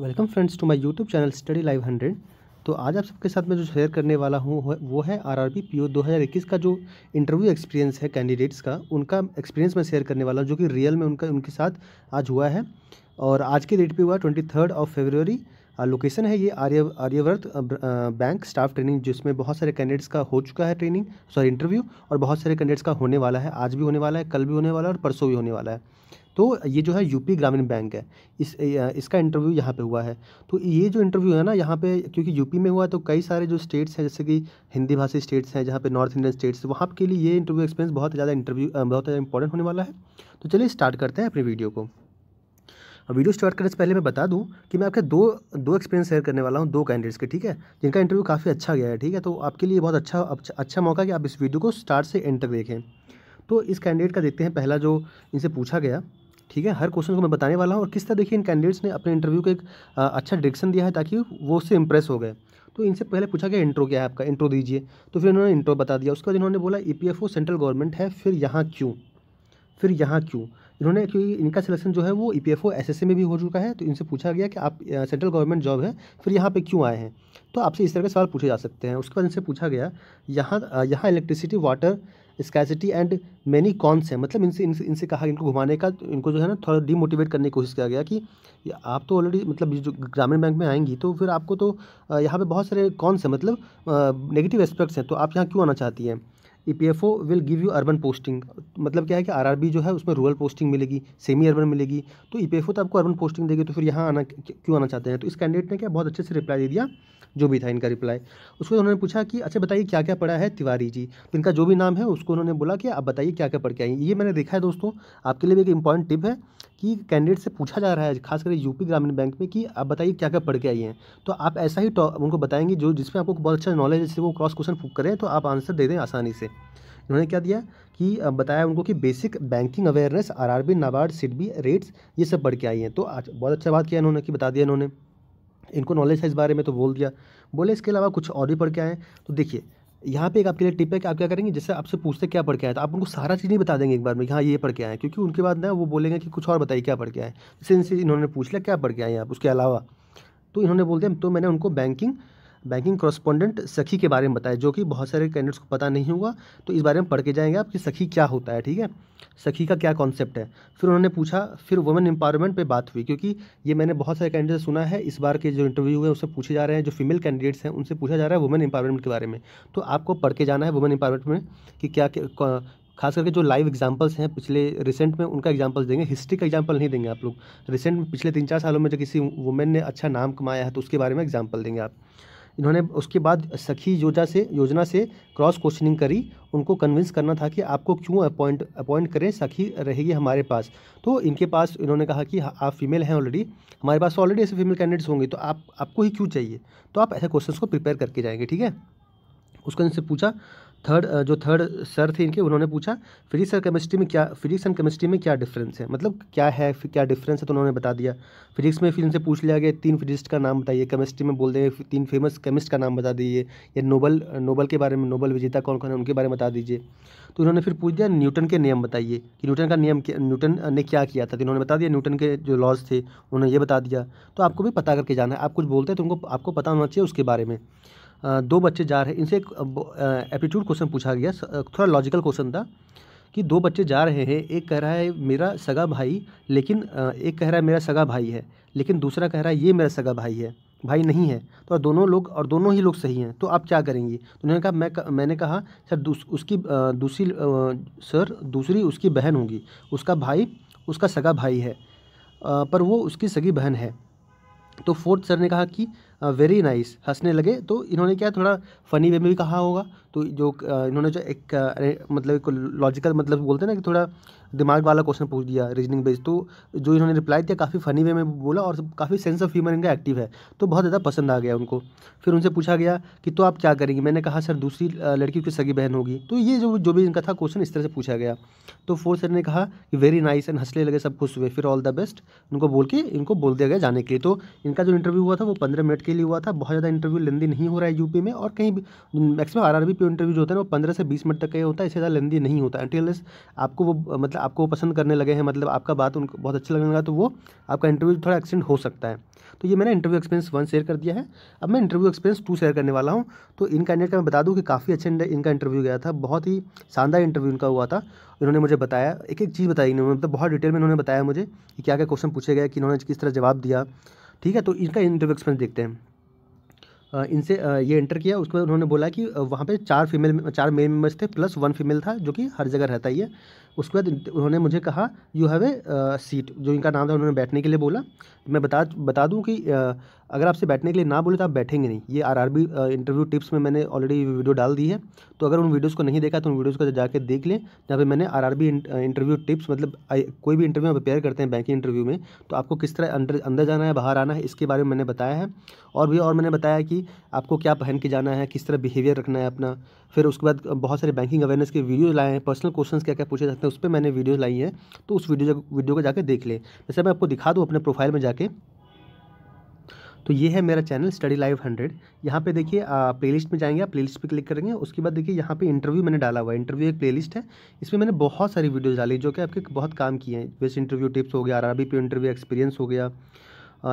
Welcome friends to my YouTube channel study live hundred तो आज आप सबके साथ मैं जो शेयर करने वाला हूँ वो है R R P P O दो हज़ार इक्कीस का जो इंटरव्यू एक्सपीरियंस है कैंडिडेट्स का उनका एक्सपीरियंस मैं शेयर करने वाला हूँ जो कि रियल में उनका उनके साथ आज हुआ है और आज के डेट पर हुआ twenty third of February location है ये Arya Aryavart bank staff training जिसमें बहुत सारे कैंडिडेट्स का हो चुका है ट्रेनिंग सॉरी इंटरव्यू और बहुत सारे कैंडिडेट्स का होने वाला है आज भी होने वाला है कल भी होने वाला है और परसों भी होने वाला है तो ये जो है यूपी ग्रामीण बैंक है इस इसका इंटरव्यू यहाँ पे हुआ है तो ये जो इंटरव्यू है ना यहाँ पे क्योंकि यूपी में हुआ है तो कई सारे जो स्टेट्स हैं जैसे कि हिंदी भाषी स्टेट्स हैं जहाँ पे नॉर्थ इंडियन स्टेट्स वहाँ के लिए ये इंटरव्यू एक्सपीरियंस बहुत ज़्यादा इंटरव्यू बहुत ज़्यादा इंपॉर्टेंट होने वाला है तो चलिए स्टार्ट करते हैं अपनी वीडियो को वीडियो स्टार्ट करने से पहले मैं बता दूं कि मैं आपके दो दो एक्सपीरियंस शेयर करने वाला हूं दो कैंडिडेट्स के ठीक है जिनका इंटरव्यू काफ़ी अच्छा गया है ठीक है तो आपके लिए बहुत अच्छा अच्छा, अच्छा मौका कि आप इस वीडियो को स्टार्ट से एंड तक देखें तो इस कैंडिडेट का देखते हैं पहला जो इनसे पूछा गया ठीक है हर क्वेश्चन को मैं बताने वाला हूँ और किस तरह देखिए इन कैंडिडेट्स ने अपने इंटरव्यू को एक अच्छा डायरेक्शन दिया है ताकि वो उससे इंप्रेस हो गए तो इनसे पहले पूछा गया इंट्रो क्या है आपका इंट्रो दीजिए तो फिर इन्होंने इंट्रो बता दिया उसके बाद इन्होंने बोला ई सेंट्रल गवर्नमेंट है फिर यहाँ क्यों फिर यहाँ क्यों इन्होंने क्योंकि इनका सिलेक्शन जो है वो E P F O S S में भी हो चुका है तो इनसे पूछा गया कि आप सेंट्रल गवर्नमेंट जॉब है फिर यहाँ पे क्यों आए हैं तो आपसे इस तरह के सवाल पूछे जा सकते हैं उसके बाद इनसे पूछा गया यहाँ यहाँ electricity water scarcity and many cons हैं मतलब इनसे इनसे इनसे कहा इनको घुमाने का इनको जो है ना थोड़ा डीमोटिवेट करने की कोशिश किया गया कि आप तो ऑलरेडी मतलब जो ग्रामीण बैंक में आएंगी तो फिर आपको तो यहाँ पे बहुत सारे कॉन्स हैं मतलब नेगेटिव एस्पेक्ट्स हैं तो आप यहाँ क्यों आना चाहती हैं EPFO will give you urban posting मतलब क्या है कि आरआरबी जो है उसमें रूरल पोस्टिंग मिलेगी सेमी अर्बन मिलेगी तो ईपीएफओ e तो आपको अर्बन पोस्टिंग देगी तो फिर यहाँ आना क्यों आना चाहते हैं तो इस कैंडिडेट ने क्या बहुत अच्छे से रिप्लाई दे दिया जो भी था इनका रिप्लाई उसको उन्होंने पूछा कि अच्छा बताइए क्या क्या पढ़ा है तिवारी जी तो इनका जो भी नाम है उसको उन्होंने बोला कि आप बताइए क्या क्या पढ़ के आई ये मैंने देखा है दोस्तों आपके लिए भी एक इम्पॉर्टेंट टिप है कि कैंडिडेट से पूछा जा रहा है खासकर यूपी ग्रामीण बैंक में कि आप बताइए क्या क्या पढ़ के आई हैं तो आप ऐसा ही उनको बताएंगे जो जिसमें आपको बहुत अच्छा नॉलेज है जिससे वो क्रॉस क्वेश्चन करें तो आप आंसर दे दें आसानी से इन्होंने क्या दिया कि बताया उनको कि basic banking awareness are NABARD SIDBI rates ये सब पढ़ के आई हैं तो आज बहुत अच्छा बात किया इन्होंने कि बता दिया इन्होंने इनको नॉलेज है इस बारे में तो बोल दिया बोले इसके अलावा कुछ और भी पढ़ के आए तो देखिए यहाँ पे एक आपके लिए टिप है कि आप क्या करेंगे जैसे आपसे पूछते क्या पढ़ के आया था तो आप उनको सारा चीज़ नहीं बता देंगे एक बार में हाँ ये पढ़ के आए क्योंकि उनके बाद ना वो बोलेंगे कि कुछ और बताइए क्या पढ़ के आए जैसे इनसे इन्होंने पूछ लिया क्या पढ़ के आए आप उसके अलावा तो इन्होंने बोल दिया तो मैंने उनको बैंकिंग बैंकिंग कॉरस्पॉन्डेंट सखी के बारे में बताया जो कि बहुत सारे कैंडिडेट्स को पता नहीं होगा तो इस बारे में पढ़ के जाएंगे आप कि सखी क्या होता है ठीक है सखी का क्या कॉन्सेप्ट है फिर उन्होंने पूछा फिर वुमेन एम्पावरमेंट पर बात हुई क्योंकि ये मैंने बहुत सारे कैंडिडेट सुना है इस बार के जो इंटरव्यू हुए उससे पूछे जा रहे हैं जो फीमेल कैंडिडेट्स हैं उनसे पूछा जा रहा है वुमेन एम्पावरमेंट के बारे में तो आपको पढ़ के जाना है वुमेन एम्पावरमेंट में कि क्या खास करके जो लाइव एग्जाम्पल्स हैं पिछले रिसेंट में उनका एग्जाम्पल्स देंगे हिस्ट्री का एग्जाम्पल नहीं देंगे आप लोग रिसेंट में पिछले तीन चार सालों में जो किसी वुमेन ने अच्छा नाम कमाया है तो उसके बारे में एग्जाम्पल देंगे आप इन्होंने उसके बाद सखी योजना से योजना से क्रॉस क्वेश्चनिंग करी उनको कन्विंस करना था कि आपको क्यों अपॉइंट अपॉइंट करें सखी रहेगी हमारे पास तो इनके पास इन्होंने कहा कि हाँ, आप फीमेल हैं ऑलरेडी हमारे पास ऑलरेडी ऐसे फीमेल कैंडिडेट्स होंगे तो आप आपको ही क्यों चाहिए तो आप ऐसे क्वेश्चन को प्रिपेयर करके जाएंगे ठीक है उसको इनसे पूछा थर्ड जो थर्ड सर थे इनके उन्होंने पूछा फिजिक्स और केमिस्ट्री में क्या फिजिक्स एंड केमिस्ट्री में क्या डिफरेंस है मतलब क्या है क्या डिफरेंस है तो उन्होंने बता दिया फिजिक्स में फिर इनसे पूछ लिया गया तीन फिजिस्ट का नाम बताइए केमिस्ट्री में बोल देंगे तीन फेमस केमिस्ट का नाम बता दीजिए या नोबल नोबल के बारे में नोबल विजेता कौन कौन है उनके बारे में बता दीजिए तो उन्होंने फिर पूछ दिया न्यूटन के नियम बताइए कि न्यूटन का नियम न्यूटन ने क्या किया था तो इन्होंने बता दिया न्यूटन के जो लॉज थे उन्होंने ये बता दिया तो आपको भी पता करके जाना है आप कुछ बोलते हैं तो उनको आपको पता होना चाहिए उसके बारे में दो बच्चे जा रहे इनसे एक एप्टीट्यूड क्वेश्चन पूछा गया थोड़ा लॉजिकल क्वेश्चन था कि दो बच्चे जा रहे हैं एक कह रहा है मेरा सगा भाई लेकिन एक कह रहा है मेरा सगा भाई है लेकिन दूसरा कह रहा है ये मेरा सगा भाई है भाई नहीं है तो दोनों लोग और दोनों ही लोग सही हैं तो आप क्या करेंगी तो उन्होंने कहा मैं मैंने कहा सर दूस, उसकी दूसरी सर दूसरी उसकी बहन होगी उसका भाई उसका सगा भाई है पर वो उसकी सगी बहन है तो फोर्थ सर ने कहा कि वेरी नाइस हंसने लगे तो इन्होंने क्या थोड़ा फ़नी वे में भी कहा होगा तो जो इन्होंने जो एक मतलब एक लॉजिकल मतलब बोलते हैं ना कि थोड़ा दिमाग वाला क्वेश्चन पूछ दिया रीजनिंग बेस्ड तो जो इन्होंने रिप्लाई दिया काफ़ी फ़नी वे में बोला और काफ़ी सेंस ऑफ ह्यूमर इनका एक्टिव है तो बहुत ज़्यादा पसंद आ गया उनको फिर उनसे पूछा गया कि तो आप क्या करेंगे मैंने कहा सर दूसरी लड़की की सगी बहन होगी तो ये जो जो भी इनका था क्वेश्चन इस तरह से पूछा गया तो फोर सर ने कहा कि वेरी नाइस एंड हंसले लगे सब खुश हुए फिर ऑल द बेस्ट उनको बोल के इनको बोल दिया गया जाने के लिए तो इनका जो इंटरव्यू हुआ था वो पंद्रह मिनट के लिए हुआ था बहुत ज़्यादा इंटरव्यू लेंदी नहीं हो रहा है यूपी में और कहीं भी मैक्सिमम आर आर बी पे इंटरव्यू होते हैं वो पंद्रह से बीस मिनट तक का होता है इससे ज़्यादा लेंदी नहीं होता एंटीलेस आपको वो मतलब आपको वो पसंद करने लगे हैं मतलब आपका बात उनको बहुत अच्छा लगने लगा तो वो आपका इंटरव्यू थोड़ा एक्सटेंड हो सकता है तो ये मैंने इंटरव्यू एक्सपीरियंस वन शेयर कर दिया है अब मैं इंटरव्यू एक्सपीरियंस टू शेयर करने वाला हूँ तो इन कैंडिडेट का मैं बता दूँ कि काफ़ी अच्छा इनका इंटरव्यू गया था बहुत ही शानदार इंटरव्यू इनका हुआ था इन्होंने मुझे बताया एक एक चीज़ बताई इन्होंने मतलब बहुत डिटेल में इन्होंने बताया मुझे कि क्या क्या क्वेश्चन पूछे गए कि इन्होंने किस तरह जवाब दिया ठीक है तो इनका इंटरव्यू एक्सपेंस देखते हैं इनसे ये इंटर किया उसके बाद उन्होंने बोला कि वहाँ पे चार फीमेल चार मेल मेम्बर्स थे प्लस वन फीमेल था जो कि हर जगह रहता ही है उसके बाद उन्होंने मुझे कहा यू हैव ए सीट जो इनका नाम था उन्होंने बैठने के लिए बोला मैं बता बता दूं कि uh, अगर आपसे बैठने के लिए ना बोले तो आप बैठेंगे नहीं ये आरआरबी इंटरव्यू uh, टिप्स में मैंने ऑलरेडी वीडियो डाल दी है तो अगर उन वीडियोज़ को नहीं देखा तो उन वीडियोज़ को तो जाकर देख लें जहाँ पर मैंने आर इंटरव्यू टिप्स मतलब कोई भी इंटरव्यू प्रिपेयर करते हैं बैंकिंग इंटरव्यू में तो आपको किस तरह अंदर अंदर जाना है बाहर आना है इसके बारे में मैंने बताया है और भी और मैंने बताया कि आपको क्या पहन के जाना है किस तरह बिहेवियर रखना है अपना फिर उसके बाद uh, बहुत सारे बैंकिंग अवेयरनेस के वीडियोज़ लाए हैं पर्सनल क्वेश्चन क्या क्या पूछे सकते हैं है उस पर मैंने वीडियो लाई है तो उस वीडियो वीडियो को जाकर देख लें जैसे मैं आपको दिखा दूँ अपने प्रोफाइल में जाके तो ये है मेरा चैनल स्टडी लाइव हंड्रेड यहाँ पे देखिए प्लेलिस्ट में जाएंगे आप प्लेलिस्ट पे क्लिक करेंगे उसके बाद देखिए यहाँ पे इंटरव्यू मैंने डाला हुआ है इंटरव्यू एक प्लेलिस्ट है इसमें मैंने बहुत सारी वीडियोस डाली जो कि आपके बहुत काम किए हैं जैसे इंटरव्यू टिप्स हो गया अरबी पे इंटरव्यू एक्सपीरियंस हो गया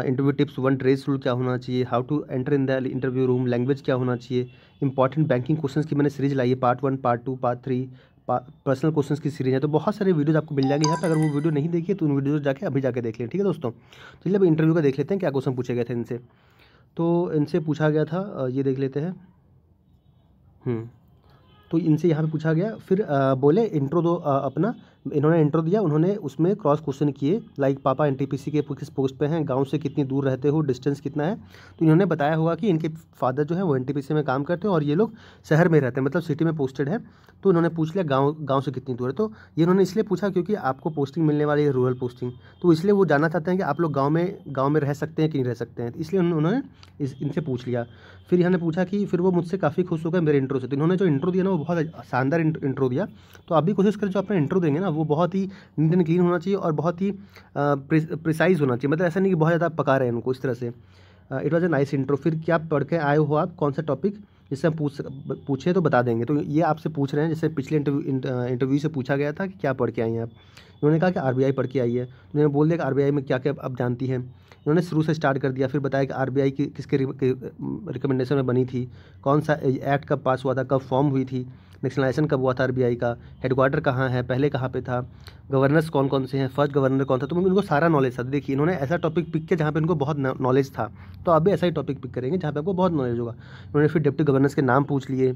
interview tips one dress rule क्या होना चाहिए how to enter in the interview room language क्या होना चाहिए इंपॉर्टेंट बैंकिंग क्वेश्चन की मैंने सीरीज लाई है part one part two part three personal questions की सीरीज है तो बहुत सारे वीडियोज़ आपको मिल जाएंगे यहाँ पर अगर वो वीडियो नहीं देखिए तो उन वीडियोज जाके अभी जाके देख लें ठीक है दोस्तों तो चलिए अब इंटरव्यू का देख लेते हैं क्या क्वेश्चन पूछे गए थे इनसे तो इनसे पूछा गया था ये देख लेते हैं हम्म। तो इनसे यहाँ पे पूछा गया फिर बोले इंट्रो दो अपना इन्होंने इंटरव्यू दिया उन्होंने उसमें क्रॉस क्वेश्चन किए लाइक पापा एन के किस पोस्ट पे हैं गांव से कितनी दूर रहते हो डिस्टेंस कितना है तो इन्होंने बताया होगा कि इनके फादर जो है वो एन में काम करते हैं और ये लोग शहर में रहते हैं मतलब सिटी में पोस्टेड है तो उन्होंने पूछ लिया गाँव गाँव से कितनी दूर है तो ये इन्होंने इसलिए पूछा क्योंकि आपको पोस्टिंग मिलने वाली है रूरल पोस्टिंग तो इसलिए वो जानना चाहते हैं कि आप लोग गाँव में गाँव में रह सकते हैं कि नहीं रह सकते हैं इसलिए उन्होंने इनसे पूछ लिया फिर इन्होंने पूछा कि फिर वो मुझसे काफ़ी खुश हो गए मेरे इंटरव्यू से तो इन्होंने जो इंटरव्यू दिया ना वो बहुत शानदार इंटरव्यू दिया तो आप भी कोशिश करें जो अपना इंटरव्यू देंगे ना वो बहुत ही नीट एंड क्लीन होना चाहिए और बहुत ही प्रिसाइज होना चाहिए मतलब ऐसा नहीं कि बहुत ज़्यादा पका रहे हैं उनको इस तरह से it was a nice intro फिर क्या पढ़ के आए हो आप कौन सा टॉपिक जिससे हम पूछ पूछे तो बता देंगे तो ये आपसे पूछ रहे हैं जैसे पिछले इंटरव्यू इंटरव्यू से पूछा गया था कि क्या पढ़ के आई हैं आप उन्होंने कहा कि आरबीआई पढ़ के आई है उन्होंने बोल दिया कि आरबीआई में क्या क्या आप जानती हैं उन्होंने शुरू से स्टार्ट कर दिया फिर बताया कि आरबीआई की किसके रिकमेंडेशन में बनी थी कौन सा एक्ट कब पास हुआ था कब फॉर्म हुई थी नेशनलाइजेशन कब हुआ था आर का हेडक्वार्टर कहाँ है पहले कहाँ पे था गवर्नर्स कौन कौन से हैं फर्स्ट गवर्नर कौन था तो उनको सारा नॉलेज था देखिए इन्होंने ऐसा टॉपिक पिक किया जहाँ पे इनको बहुत नॉलेज था तो आप भी ऐसा ही टॉपिक पिक करेंगे जहाँ पे आपको बहुत नॉलेज होगा उन्होंने फिर डिप्टी गवर्नर्स के नाम पूछ लिए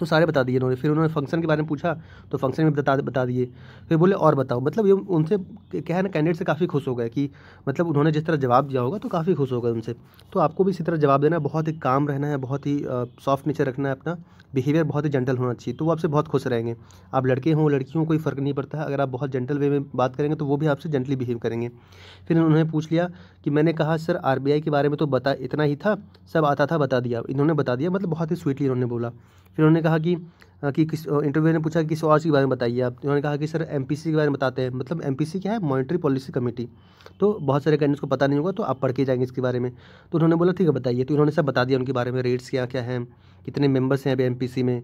तो सारे बता दिए उन्होंने फिर उन्होंने फंक्शन के बारे में पूछा तो फंक्शन में बता बता दिए फिर बोले और बताओ मतलब ये उनसे क्या है ना कैंडिडेट से काफ़ी खुश हो गए कि मतलब उन्होंने जिस तरह जवाब दिया होगा तो काफ़ी खुश हो गए उनसे तो आपको भी इसी तरह जवाब देना है बहुत ही काम रहना है बहुत ही सॉफ्ट नेचर रखना है अपना बिहेवियर बहुत ही जेंटल होना चाहिए तो वो आपसे बहुत खुश रहेंगे आप लड़के हों लड़की हों कोई फ़र्क नहीं पड़ता है अगर आप बहुत जेंटल वे में बात करेंगे तो वो भी आपसे जेंटली बिहेव करेंगे फिर उन्होंने पूछ लिया कि मैंने कहा सर आर के बारे में तो बता इतना ही था सब आता था बता दिया इन्होंने बता दिया मतलब बहुत ही स्वीटली इन्होंने बोला फिर उन्होंने कहा कि कि किस इंटरव्यू ने पूछा किस और के बारे में बताइए आप तो उन्होंने कहा कि सर एमपीसी के बारे में बताते हैं मतलब एमपीसी क्या है मॉनिटरी पॉलिसी कमेटी तो बहुत सारे कैंडिडेट्स को पता नहीं होगा तो आप पढ़ के जाएंगे इसके बारे में तो उन्होंने बोला ठीक है बताइए तो उन्होंने सब बता दिया उनके बारे में रेट्स क्या क्या हैं कितने मेम्बर्स हैं अभी एम में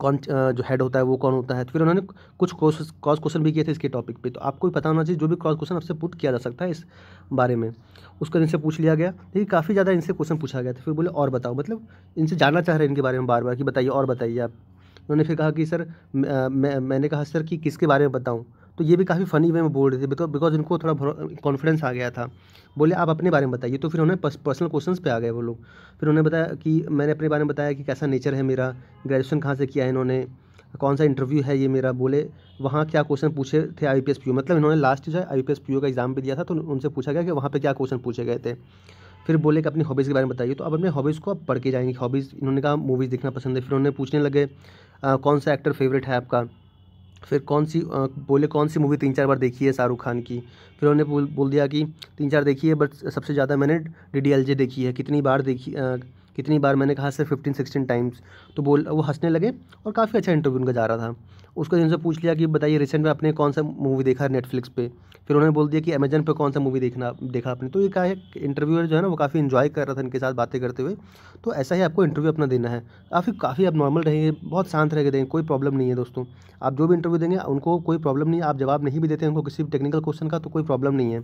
कौन जो हेड होता है वो कौन होता है तो फिर उन्होंने कुछ क्रॉस क्वेश्चन भी किए थे इसके टॉपिक पे तो आपको भी पता होना चाहिए जो भी क्रॉस क्वेश्चन आपसे पुट किया जा सकता है इस बारे में उसका इनसे पूछ लिया गया देखिए काफ़ी ज़्यादा इनसे क्वेश्चन पूछा गया था फिर बोले और बताओ मतलब इनसे जानना चाह रहे हैं इनके बारे में बार बार कि बताइए और बताइए आप उन्होंने फिर कहा कि सर मैं मैंने कहा सर कि किसके बारे में बताऊँ तो ये भी काफ़ी फनी वे में बोल रहे थे बिकॉज इनको थोड़ा कॉन्फिडेंस आ गया था बोले आप अपने बारे में बताइए तो फिर उन्हें पर्सनल क्वेश्चन पे आ गए वो लोग फिर उन्होंने बताया कि मैंने अपने बारे में बताया कि कैसा नेचर है मेरा ग्रेजुएशन कहाँ से किया है इन्होंने कौन सा इंटरव्यू है ये मेरा बोले वहाँ क्या क्वेश्चन पूछे थे I P S P O मतलब इन्होंने लास्ट जो है I P S P O का एग्ज़ाम भी दिया था तो उनसे पूछा गया कि वहाँ पर क्या क्वेश्चन पूछे गए थे फिर बोले कि अपनी हॉबीज़ के बारे में बताइए तो अब अपने हॉबीज़ को आप पढ़ के जाएंगे हॉबीज़ इन्होंने कहा मूवीज़ देखना पसंद है फिर उन्होंने पूछने लगे आ, कौन सा एक्टर फेवरेट है आपका फिर कौन सी बोले कौन सी मूवी तीन चार बार देखी है शाहरुख खान की फिर उन्होंने बोल बोल दिया कि तीन चार देखी है बट सबसे ज़्यादा मैंने डी देखी है कितनी बार देखी आ, कितनी बार मैंने कहा सिर्फ फिफ्टीन सिक्सटीन टाइम्स तो बोल वो हंसने लगे और काफ़ी अच्छा इंटरव्यू उनका जा रहा था उसको जिनसे पूछ लिया कि बताइए रिसेंट में आपने कौन सा मूवी देखा है नेटफ्लिक्स पे फिर उन्होंने बोल दिया कि अमेजन पे कौन सा मूवी देखना देखा आपने तो ये कहा है इंटरव्यूअर जो है ना वो काफ़ी इन्जॉय कर रहा था इनके साथ बातें करते हुए तो ऐसा ही आपको इंटरव्यू अपना देना है काफ़ी काफ़ी आप नॉर्मल रहेंगे बहुत शांत रह देंगे कोई प्रॉब्लम नहीं है दोस्तों आप जो भी इंटरव्यू देंगे उनको कोई प्रॉब्लम नहीं आप जवाब नहीं भी देते उनको किसी भी टेक्निकल क्वेश्चन का तो कोई प्रॉब्लम नहीं है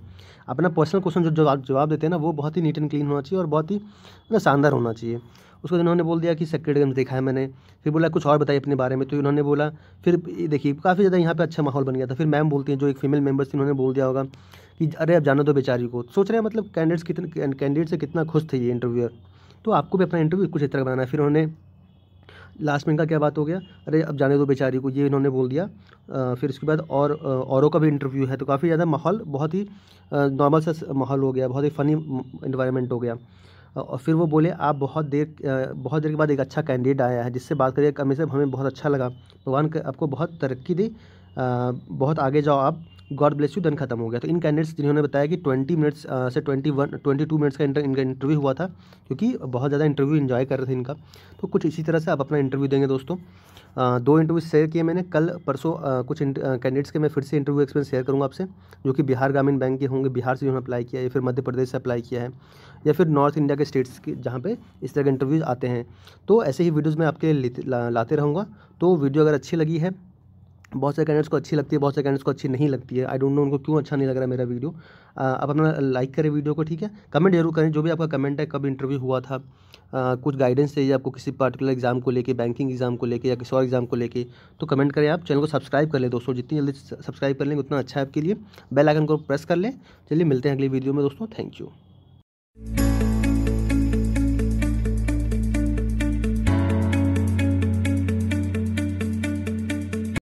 अपना पर्सनल क्वेश्चन जो जवाब देते हैं ना वो बहुत ही नीट एंड क्लीन होना चाहिए और बहुत ही मतलब शानदार होना चाहिए चाहिए उसके बाद उन्होंने बोल दिया कि सेक्रेटगंज देखा है मैंने फिर बोला कुछ और बताइए अपने बारे में तो इन्होंने बोला फिर देखिए काफ़ी ज़्यादा यहाँ पर अच्छा माहौल बन गया था फिर मैम बोलती हैं जो एक फीमेल मेम्बर्स थी उन्होंने बोल दिया होगा कि अरे आप जाने दो तो बेचारी को सोच रहे हैं मतलब कैंडिडेट्स कितने कैंडिडेट से कितना खुश थे ये इंटरव्यूअर तो आपको भी अपना इंटरव्यू कुछ इतना बनाना फिर उन्होंने लास्ट में का क्या बात हो गया अरे अब जाने दो बेचारी को ये इन्होंने बोल दिया आ, फिर उसके बाद और औरों का भी इंटरव्यू है तो काफ़ी ज़्यादा माहौल बहुत ही नॉर्मल सा माहौल हो गया बहुत ही फ़नी इन्वायरमेंट हो गया और फिर वो बोले आप बहुत देर बहुत देर के बाद एक अच्छा कैंडिडेट आया है जिससे बात करिए कमी से हमें बहुत अच्छा लगा भगवान आपको बहुत तरक्की दी बहुत आगे जाओ आप गॉड ब्लेस यू दन खत्म हो गया तो इन कैंडिडेट्स जिन्होंने बताया कि ट्वेंटी मिनट्स से twenty one twenty two minutes का इनका इंटरव्यू हुआ था क्योंकि बहुत ज़्यादा इंटरव्यू इन्जॉय कर रहे थे इनका तो कुछ इसी तरह से आप अपना इंटरव्यू देंगे दोस्तों दो इंटरव्यू शेयर किए मैंने कल परसों कुछ कैंडिडेट्स के मैं फिर से इंटरव्यू एक्सपीरियंस शेयर करूँगा आपसे जो कि बिहार ग्रामीण बैंक के होंगे बिहार से जिन्होंने अप्लाई किया या फिर मध्य प्रदेश से अप्लाई किया है या फिर नॉर्थ इंडिया के स्टेट्स के जहाँ पर इस तरह के इंटरव्यूज़ आते हैं तो ऐसे ही वीडियोज़ मैं आपके लिए लाते रहूँगा तो वीडियो अगर अच्छी लगी है बहुत से कैंडिडेट्स को अच्छी लगती है बहुत से कैंडिडेट्स को अच्छी नहीं लगती है आई डोंट नो उनको क्यों अच्छा नहीं लग रहा है मेरा वीडियो आप अपना लाइक करें वीडियो को ठीक है कमेंट जरूर करें जो भी आपका कमेंट है कब इंटरव्यू हुआ था आ, कुछ गाइडेंस चाहिए आपको किसी पर्टिकुलर एग्जाम को लेकर बैंकिंग एग्जाम को लेकर या किसी और एग्जाम को लेकर तो कमेंट करें आप चैनल को सब्सक्राइब कर लें दोस्तों जितनी जल्दी सब्सक्राइब कर लेंगे उतना अच्छा है आपके लिए बेल आइकन को प्रेस कर लें चलिए मिलते हैं अगली वीडियो में दोस्तों थैंक यू